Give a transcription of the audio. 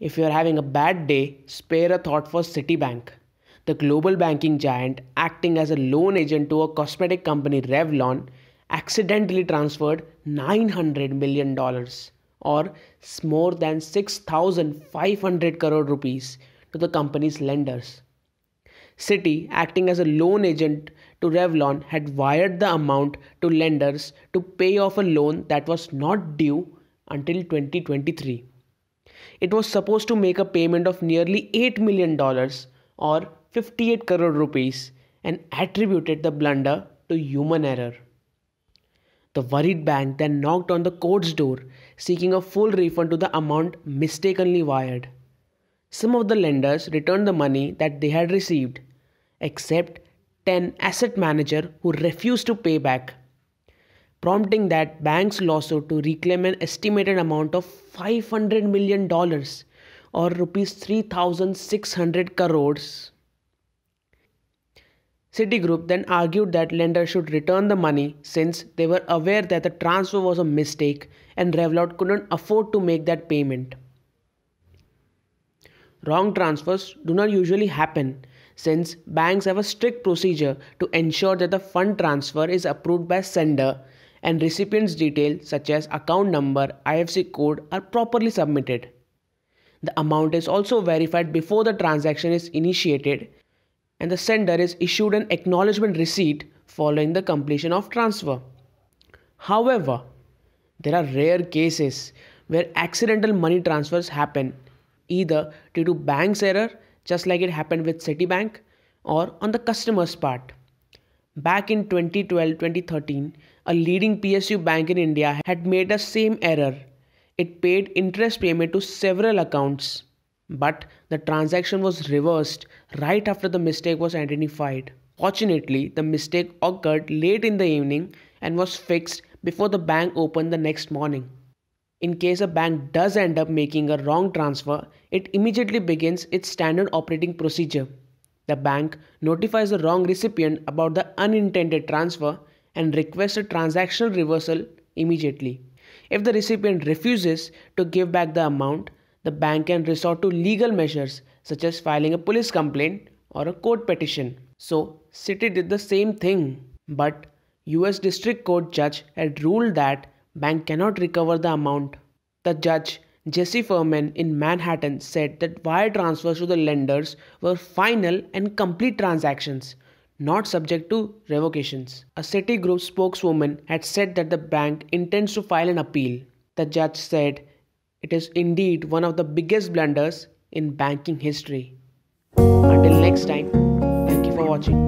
If you are having a bad day, spare a thought for Citibank, the global banking giant acting as a loan agent to a cosmetic company Revlon accidentally transferred 900 million dollars or more than 6500 crore rupees to the company's lenders. Citi, acting as a loan agent to Revlon, had wired the amount to lenders to pay off a loan that was not due until 2023. It was supposed to make a payment of nearly $8 million or 58 crore rupees and attributed the blunder to human error. The worried bank then knocked on the court's door seeking a full refund to the amount mistakenly wired. Some of the lenders returned the money that they had received, except 10 asset manager who refused to pay back prompting that bank's lawsuit to reclaim an estimated amount of 500 million dollars or rupees 3600 crores Citigroup then argued that lenders should return the money since they were aware that the transfer was a mistake and Revolut couldn't afford to make that payment. Wrong transfers do not usually happen since banks have a strict procedure to ensure that the fund transfer is approved by sender and recipient's details such as account number, IFC code are properly submitted. The amount is also verified before the transaction is initiated and the sender is issued an acknowledgement receipt following the completion of transfer. However, there are rare cases where accidental money transfers happen either due to bank's error just like it happened with Citibank or on the customer's part. Back in 2012 2013, a leading PSU bank in India had made the same error. It paid interest payment to several accounts, but the transaction was reversed right after the mistake was identified. Fortunately, the mistake occurred late in the evening and was fixed before the bank opened the next morning. In case a bank does end up making a wrong transfer, it immediately begins its standard operating procedure. The bank notifies the wrong recipient about the unintended transfer and requests a transactional reversal immediately. If the recipient refuses to give back the amount, the bank can resort to legal measures such as filing a police complaint or a court petition. So, City did the same thing, but US District Court judge had ruled that bank cannot recover the amount. The judge Jesse Furman in Manhattan said that wire transfers to the lenders were final and complete transactions, not subject to revocations. A Citigroup spokeswoman had said that the bank intends to file an appeal. The judge said, It is indeed one of the biggest blunders in banking history. Until next time, thank you for watching.